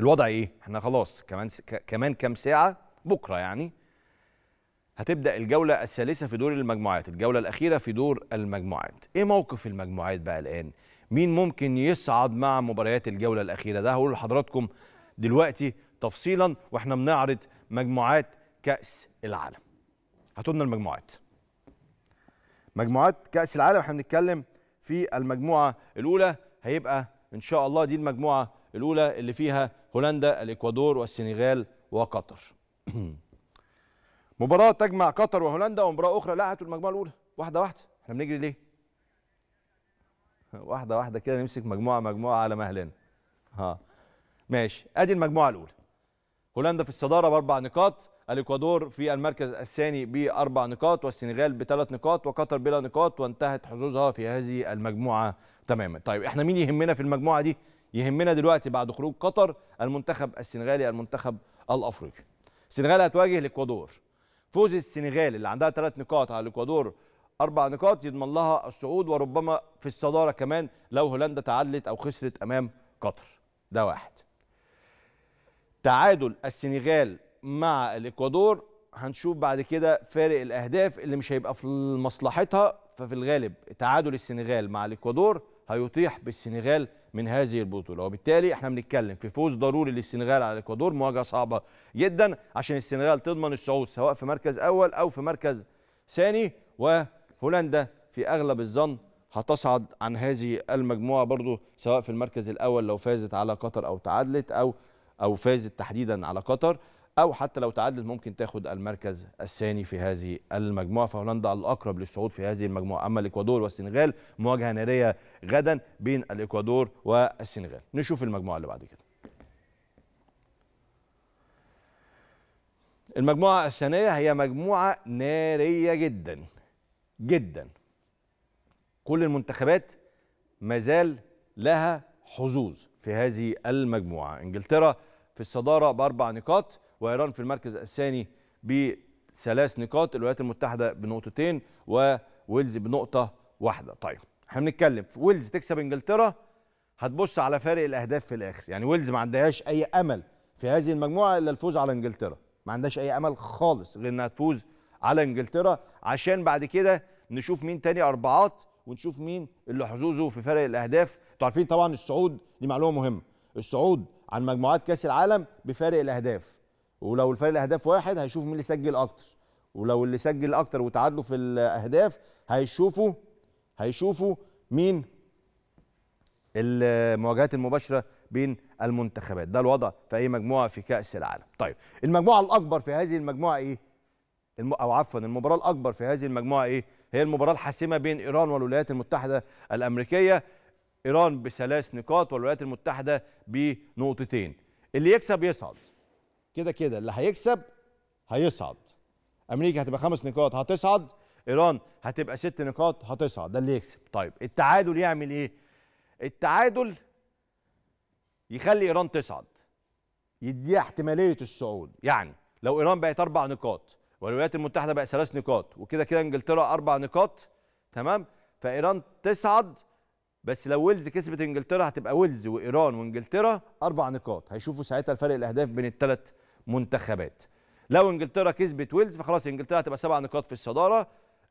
الوضع ايه احنا خلاص كمان س... كمان كام ساعه بكره يعني هتبدا الجوله الثالثه في دور المجموعات الجوله الاخيره في دور المجموعات ايه موقف المجموعات بقى الان مين ممكن يصعد مع مباريات الجوله الاخيره ده هقول لحضراتكم دلوقتي تفصيلا واحنا بنعرض مجموعات كاس العالم هاتوا لنا المجموعات مجموعات كاس العالم احنا بنتكلم في المجموعه الاولى هيبقى ان شاء الله دي المجموعه الأولى اللي فيها هولندا الإكوادور والسنغال وقطر مباراة تجمع قطر وهولندا ومباراة أخرى لا هاتوا المجموعة الأولى واحدة واحدة احنا بنجري ليه؟ واحدة واحدة كده نمسك مجموعة مجموعة على مهلنا ها ماشي ادي المجموعة الأولى هولندا في الصدارة بأربع نقاط الإكوادور في المركز الثاني بأربع نقاط والسنغال بثلاث نقاط وقطر بلا نقاط وانتهت حظوظها في هذه المجموعة تماما طيب احنا مين يهمنا في المجموعة دي؟ يهمنا دلوقتي بعد خروج قطر المنتخب السنغالي المنتخب الافريقي السنغال هتواجه الاكوادور فوز السنغال اللي عندها ثلاث نقاط على الاكوادور اربع نقاط يضمن لها الصعود وربما في الصداره كمان لو هولندا تعادلت او خسرت امام قطر ده واحد تعادل السنغال مع الاكوادور هنشوف بعد كده فارق الاهداف اللي مش هيبقى في مصلحتها ففي الغالب تعادل السنغال مع الاكوادور هيطيح بالسنغال من هذه البطوله وبالتالي احنا بنتكلم في فوز ضروري للسنغال على الاكوادور مواجهه صعبه جدا عشان السنغال تضمن الصعود سواء في مركز اول او في مركز ثاني وهولندا في اغلب الظن هتصعد عن هذه المجموعه برضو سواء في المركز الاول لو فازت على قطر او تعادلت او او فازت تحديدا على قطر او حتى لو تعادلت ممكن تاخد المركز الثاني في هذه المجموعه فهولندا الاقرب للصعود في هذه المجموعه اما الاكوادور والسنغال مواجهه ناريه غدا بين الاكوادور والسنغال نشوف المجموعه اللي بعد كده المجموعه الثانيه هي مجموعه ناريه جدا جدا كل المنتخبات مازال لها حظوظ في هذه المجموعه انجلترا في الصدارة بأربع نقاط وإيران في المركز الثاني بثلاث نقاط الولايات المتحدة بنقطتين وويلز بنقطة واحدة طيب احنا بنتكلم ويلز تكسب انجلترا هتبص على فارق الاهداف في الاخر يعني ويلز ما عندهاش اي امل في هذه المجموعه الا الفوز على انجلترا ما عندهاش اي امل خالص غير انها تفوز على انجلترا عشان بعد كده نشوف مين تاني اربعات ونشوف مين اللي حظوظه في فرق الاهداف انتوا عارفين طبعا الصعود دي معلومه مهمه الصعود عن مجموعات كاس العالم بفارق الاهداف ولو الفارق الاهداف واحد هيشوف مين اللي سجل اكتر ولو اللي سجل اكتر وتعادلوا في الاهداف هيشوفوا هيشوفوا مين المواجهات المباشره بين المنتخبات ده الوضع في اي مجموعه في كاس العالم طيب المجموعه الاكبر في هذه المجموعه ايه الم... او عفوا المباراه الاكبر في هذه المجموعه ايه هي المباراه الحاسمه بين ايران والولايات المتحده الامريكيه ايران بثلاث نقاط والولايات المتحده بنقطتين اللي يكسب يصعد كده كده اللي هيكسب هيصعد امريكا هتبقى خمس نقاط هتصعد ايران هتبقى ست نقاط هتصعد ده اللي يكسب طيب التعادل يعمل ايه التعادل يخلي ايران تصعد يديها احتماليه الصعود يعني لو ايران بقت اربع نقاط والولايات المتحده بقت ثلاث نقاط وكده كده انجلترا اربع نقاط تمام فايران تصعد بس لو ويلز كسبت انجلترا هتبقى ويلز وايران وانجلترا اربع نقاط هيشوفوا ساعتها الفرق الاهداف بين الثلاث منتخبات لو انجلترا كسبت ويلز فخلاص انجلترا هتبقى سبع نقاط في الصداره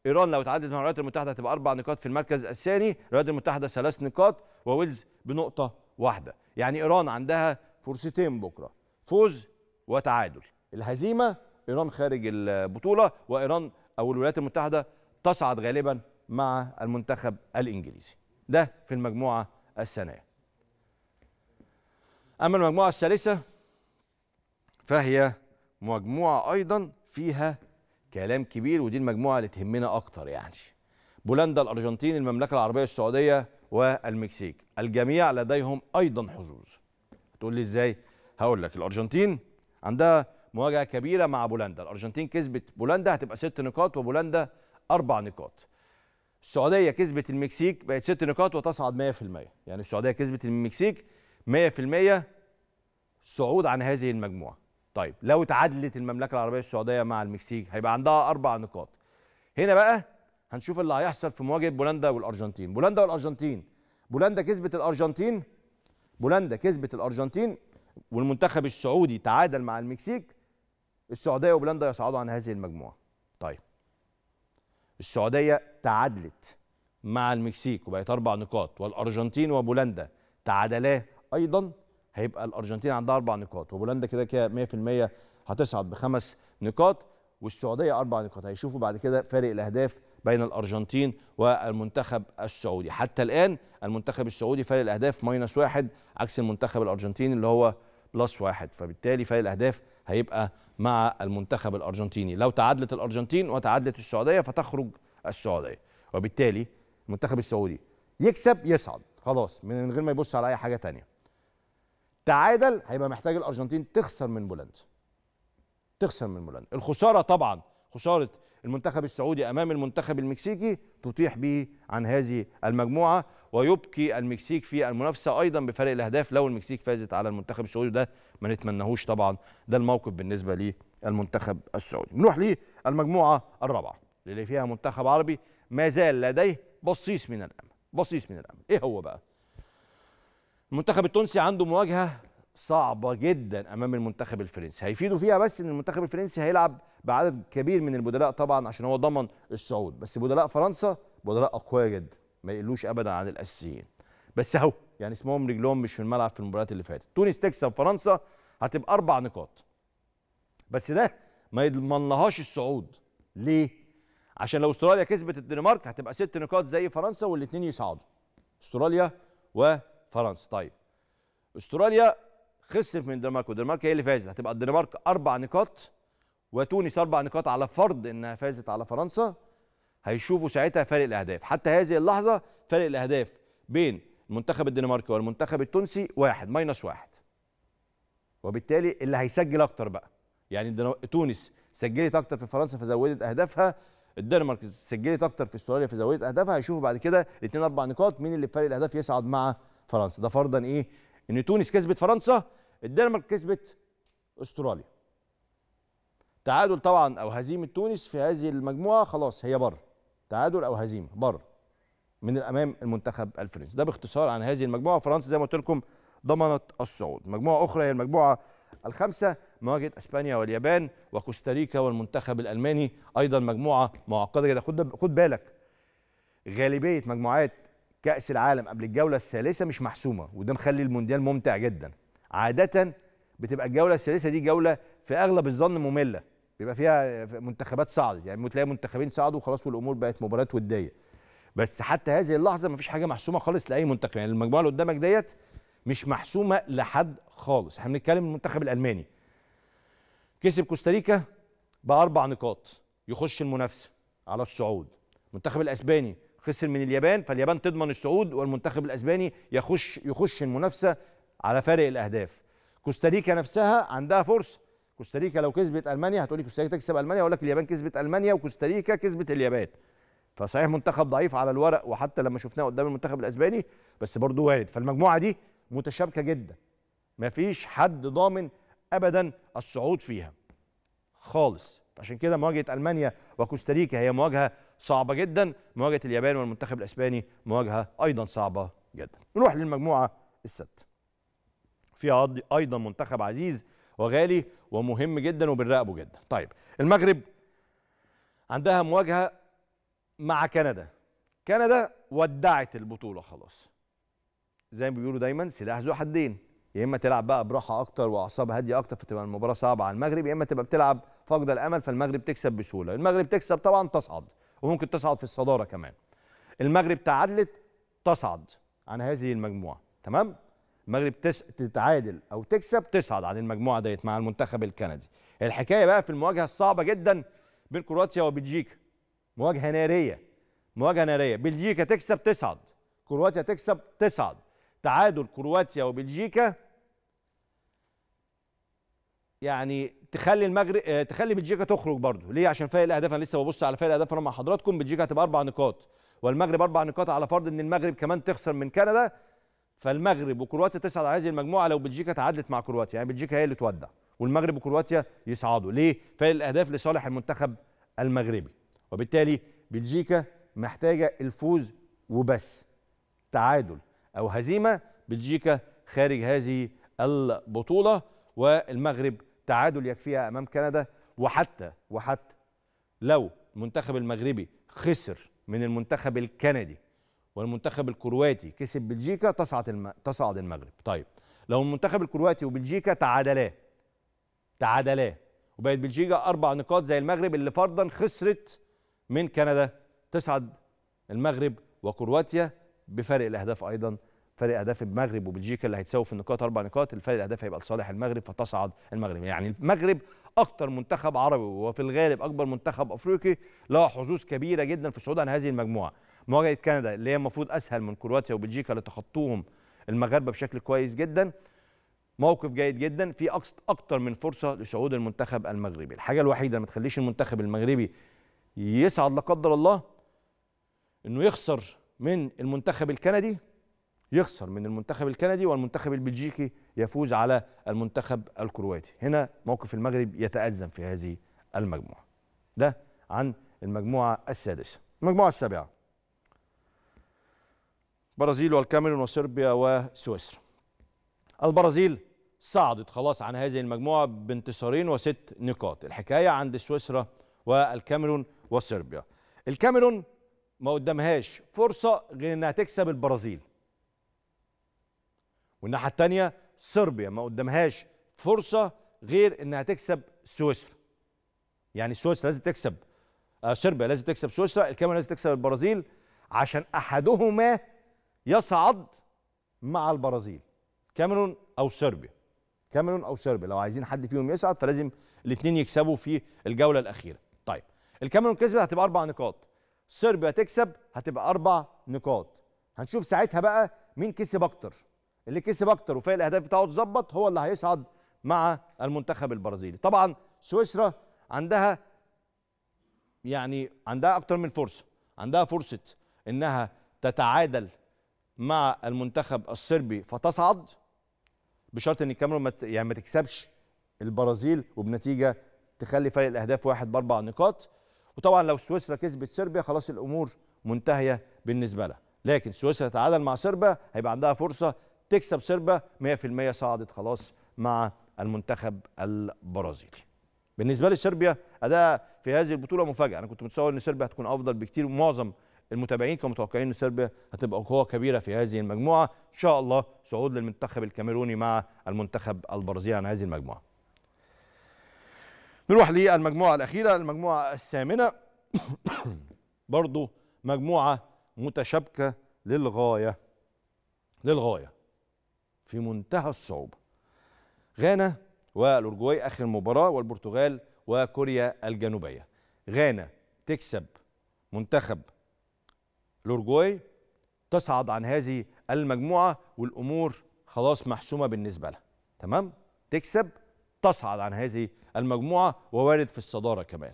ايران لو اتعدت مع الولايات المتحده هتبقى اربع نقاط في المركز الثاني الولايات المتحده ثلاث نقاط وويلز بنقطه واحده يعني ايران عندها فرصتين بكره فوز وتعادل الهزيمه ايران خارج البطوله وايران او الولايات المتحده تصعد غالبا مع المنتخب الانجليزي ده في المجموعة الثانية أما المجموعة الثالثة فهي مجموعة أيضا فيها كلام كبير ودي المجموعة اللي تهمنا أكتر يعني بولندا الأرجنتين المملكة العربية السعودية والمكسيك الجميع لديهم أيضا حظوظ تقول لي إزاي هقول لك الأرجنتين عندها مواجهة كبيرة مع بولندا الأرجنتين كسبت بولندا هتبقى ست نقاط وبولندا أربع نقاط السعوديه كسبت المكسيك بقت ست نقاط وتصعد 100% يعني السعوديه كسبت المكسيك 100% صعود عن هذه المجموعه طيب لو تعادلت المملكه العربيه السعوديه مع المكسيك هيبقى عندها اربع نقاط هنا بقى هنشوف اللي هيحصل في مواجهه بولندا والارجنتين بولندا والارجنتين بولندا كسبت الارجنتين بولندا كسبت الارجنتين والمنتخب السعودي تعادل مع المكسيك السعوديه وبولندا يصعدوا عن هذه المجموعه السعودية تعادلت مع المكسيك وبقت أربع نقاط والأرجنتين وبولندا تعادلا أيضا هيبقى الأرجنتين عندها أربع نقاط وبولندا كده كده 100% هتصعد بخمس نقاط والسعودية أربع نقاط هيشوفوا بعد كده فارق الأهداف بين الأرجنتين والمنتخب السعودي حتى الآن المنتخب السعودي فارق الأهداف ماينس واحد عكس المنتخب الأرجنتيني اللي هو بلس واحد فبالتالي فارق الأهداف هيبقى مع المنتخب الارجنتيني لو تعادلت الارجنتين وتعادلت السعوديه فتخرج السعوديه وبالتالي المنتخب السعودي يكسب يصعد خلاص من غير ما يبص على اي حاجه تانية تعادل هيبقى محتاج الارجنتين تخسر من بولندا تخسر من بولندا الخساره طبعا خساره المنتخب السعودي امام المنتخب المكسيكي تطيح به عن هذه المجموعه ويبقي المكسيك في المنافسه ايضا بفارق الاهداف لو المكسيك فازت على المنتخب السعودي وده ما نتمناهوش طبعا ده الموقف بالنسبه للمنتخب السعودي نروح للمجموعه الرابعه اللي فيها منتخب عربي ما زال لديه بصيص من الامل بصيص من الامل ايه هو بقى المنتخب التونسي عنده مواجهه صعبه جدا امام المنتخب الفرنسي هيفيدوا فيها بس ان المنتخب الفرنسي هيلعب بعدد كبير من البدلاء طبعا عشان هو ضمن الصعود بس بدلاء فرنسا بدلاء اقوياء جدا ما يقلوش ابدا عن الاساسيين بس اهو يعني اسمهم رجلهم مش في الملعب في المباريات اللي فاتت تونس تكسب فرنسا هتبقى اربع نقاط بس ده ما يضمنلهاش الصعود ليه عشان لو استراليا كسبت الدنمارك هتبقى ست نقاط زي فرنسا والاثنين يصعدوا استراليا وفرنسا طيب استراليا خسرت من الدنمارك والدنمارك هي اللي فازت هتبقى الدنمارك اربع نقاط وتونس اربع نقاط على فرض انها فازت على فرنسا هيشوفوا ساعتها فارق الاهداف حتى هذه اللحظه فارق الاهداف بين المنتخب الدنماركي والمنتخب التونسي واحد ماينس واحد وبالتالي اللي هيسجل اكتر بقى يعني تونس سجلت اكتر في فرنسا فزودت اهدافها الدنمارك سجلت اكتر في استراليا فزودت اهدافها هيشوفوا بعد كده الاثنين اربع نقاط مين اللي بفارق الاهداف يصعد مع فرنسا ده فرضا ايه ان تونس كسبت فرنسا الدنمارك كسبت استراليا تعادل طبعا او هزيمه تونس في هذه المجموعه خلاص هي بره تعادل او هزيمه بره من الامام المنتخب الفرنسي ده باختصار عن هذه المجموعه فرنسا زي ما قلت لكم ضمنت الصعود مجموعه اخرى هي المجموعه الخامسه مواجهه اسبانيا واليابان وكوستاريكا والمنتخب الالماني ايضا مجموعه معقده جدا خد خد بالك غالبيه مجموعات كاس العالم قبل الجوله الثالثه مش محسومه وده مخلي المونديال ممتع جدا عاده بتبقى الجوله الثالثه دي جوله في اغلب الظن ممله بيبقى فيها منتخبات صعدت يعني تلاقي منتخبين صعدوا خلاص والامور بقت مباراه وديه بس حتى هذه اللحظه ما فيش حاجه محسومه خالص لاي منتخب يعني المجموعه اللي قدامك ديت مش محسومه لحد خالص احنا بنتكلم المنتخب الالماني كسب كوستاريكا باربع نقاط يخش المنافسه على الصعود المنتخب الاسباني خسر من اليابان فاليابان تضمن الصعود والمنتخب الاسباني يخش يخش المنافسه على فارق الاهداف كوستاريكا نفسها عندها فرصه كوستاريكا لو كسبت المانيا هتقولي كوستاريكا تكسب المانيا اقول لك اليابان كسبت المانيا وكوستاريكا كسبت اليابان فصحيح منتخب ضعيف على الورق وحتى لما شفناه قدام المنتخب الاسباني بس برضه وارد فالمجموعه دي متشابكه جدا مفيش حد ضامن ابدا الصعود فيها خالص عشان كده مواجهه المانيا وكوستاريكا هي مواجهه صعبه جدا مواجهه اليابان والمنتخب الاسباني مواجهه ايضا صعبه جدا نروح للمجموعه السادسه فيها ايضا منتخب عزيز وغالي ومهم جدا وبنراقبه جدا طيب المغرب عندها مواجهه مع كندا كندا ودعت البطوله خلاص زي ما بيقولوا دايما سلاح ذو حدين يا اما تلعب بقى براحه اكتر واعصاب هاديه اكتر فتبقى المباراه صعبه على المغرب يا اما تبقى بتلعب فقد الامل فالمغرب تكسب بسهوله المغرب تكسب طبعا تصعد وممكن تصعد في الصداره كمان المغرب تعادلت تصعد عن هذه المجموعه تمام المغرب تس... تتعادل او تكسب تصعد عن المجموعه ديت مع المنتخب الكندي الحكايه بقى في المواجهه الصعبه جدا بين كرواتيا وبلجيكا مواجهه ناريه مواجهه ناريه بلجيكا تكسب تصعد كرواتيا تكسب تصعد تعادل كرواتيا وبلجيكا يعني تخلي المغرب آه، تخلي بلجيكا تخرج برضه ليه عشان فايق الاهداف انا لسه ببص على فايق الاهداف مع حضراتكم بلجيكا هتبقى اربع نقاط والمغرب اربع نقاط على فرض ان المغرب كمان تخسر من كندا فالمغرب وكرواتيا تصعد على هذه المجموعه لو بلجيكا تعادلت مع كرواتيا يعني بلجيكا هي اللي تودع والمغرب وكرواتيا يصعدوا ليه فالاهداف لصالح المنتخب المغربي وبالتالي بلجيكا محتاجه الفوز وبس تعادل او هزيمه بلجيكا خارج هذه البطوله والمغرب تعادل يكفيها امام كندا وحتى وحتى لو المنتخب المغربي خسر من المنتخب الكندي والمنتخب الكرواتي كسب بلجيكا تصعد الم... تصعد المغرب طيب لو المنتخب الكرواتي وبلجيكا تعادلا تعادلا وبقت بلجيكا اربع نقاط زي المغرب اللي فرضا خسرت من كندا تصعد المغرب وكرواتيا بفرق الاهداف ايضا فرق اهداف المغرب وبلجيكا اللي هيتساووا في النقاط اربع نقاط الفرق الاهداف هيبقى لصالح المغرب فتصعد المغرب يعني المغرب اكتر منتخب عربي وفي الغالب اكبر منتخب افريقي له حظوظ كبيره جدا في الصعود عن هذه المجموعه مواجهه كندا اللي هي المفروض اسهل من كرواتيا وبلجيكا اللي تخطوهم المغاربه بشكل كويس جدا موقف جيد جدا في اكتر من فرصه لصعود المنتخب المغربي الحاجه الوحيده اللي ما تخليش المنتخب المغربي يصعد لا قدر الله انه يخسر من المنتخب الكندي يخسر من المنتخب الكندي والمنتخب البلجيكي يفوز على المنتخب الكرواتي هنا موقف المغرب يتأزم في هذه المجموعة ده عن المجموعة السادسة المجموعة السابعة برازيل والكاميرون وصربيا وسويسرا البرازيل صعدت خلاص عن هذه المجموعة بانتصارين وست نقاط الحكاية عند سويسرا والكاميرون وصربيا الكاميرون ما قدامهاش فرصة غير انها تكسب البرازيل والناحية التانية صربيا ما قدامهاش فرصة غير انها تكسب سويسرا يعني سويسرا لازم تكسب آه، صربيا لازم تكسب سويسرا الكاميرون لازم تكسب البرازيل عشان احدهما يصعد مع البرازيل كاميرون او صربيا كاميرون او صربيا لو عايزين حد فيهم يصعد فلازم الاثنين يكسبوا في الجوله الاخيره طيب الكاميرون كسبت هتبقى اربع نقاط صربيا تكسب هتبقى اربع نقاط هنشوف ساعتها بقى مين كسب اكتر اللي كسب اكتر وفاق الاهداف بتاعه اتظبط هو اللي هيصعد مع المنتخب البرازيلي طبعا سويسرا عندها يعني عندها اكتر من فرصه عندها فرصه انها تتعادل مع المنتخب الصربي فتصعد بشرط ان الكاميرون يعني ما تكسبش البرازيل وبنتيجه تخلي فرق الاهداف واحد باربع نقاط وطبعا لو سويسرا كسبت صربيا خلاص الامور منتهيه بالنسبه لها لكن سويسرا تعادل مع صربيا هيبقى عندها فرصه تكسب صربيا 100% صعدت خلاص مع المنتخب البرازيلي بالنسبه لصربيا اداء في هذه البطوله مفاجاه انا كنت متصور ان صربيا هتكون افضل بكتير معظم المتابعين كانوا متوقعين ان صربيا هتبقى قوه كبيره في هذه المجموعه ان شاء الله صعود للمنتخب الكاميروني مع المنتخب البرازيلي عن هذه المجموعه نروح للمجموعه الاخيره المجموعه الثامنه برضو مجموعه متشابكه للغايه للغايه في منتهى الصعوبه غانا والاورجواي اخر مباراه والبرتغال وكوريا الجنوبيه غانا تكسب منتخب الأورجواي تصعد عن هذه المجموعة والأمور خلاص محسومة بالنسبة لها تمام تكسب تصعد عن هذه المجموعة ووارد في الصدارة كمان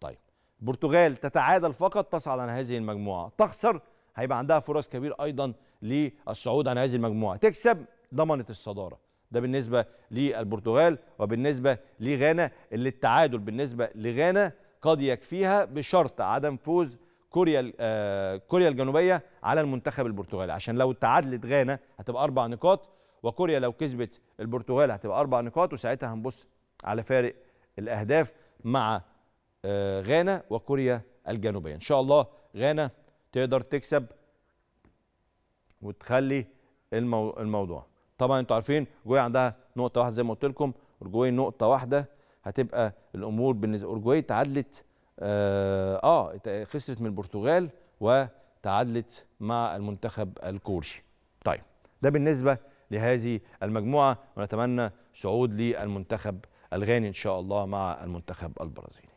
طيب البرتغال تتعادل فقط تصعد عن هذه المجموعة تخسر هيبقى عندها فرص كبير أيضا للصعود عن هذه المجموعة تكسب ضمنت الصدارة ده بالنسبة للبرتغال وبالنسبة لغانا اللي التعادل بالنسبة لغانا قد يكفيها بشرط عدم فوز كوريا آه، كوريا الجنوبيه على المنتخب البرتغالي عشان لو تعادلت غانا هتبقى اربع نقاط وكوريا لو كسبت البرتغال هتبقى اربع نقاط وساعتها هنبص على فارق الاهداف مع آه، غانا وكوريا الجنوبيه ان شاء الله غانا تقدر تكسب وتخلي المو... الموضوع طبعا انتوا عارفين اورجواي عندها نقطه واحده زي ما قلت لكم اورجواي نقطه واحده هتبقى الامور بالنسبه اورجواي تعادلت اه, آه، خسرت من البرتغال وتعادلت مع المنتخب الكوري طيب ده بالنسبه لهذه المجموعه ونتمنى صعود للمنتخب الغاني ان شاء الله مع المنتخب البرازيلي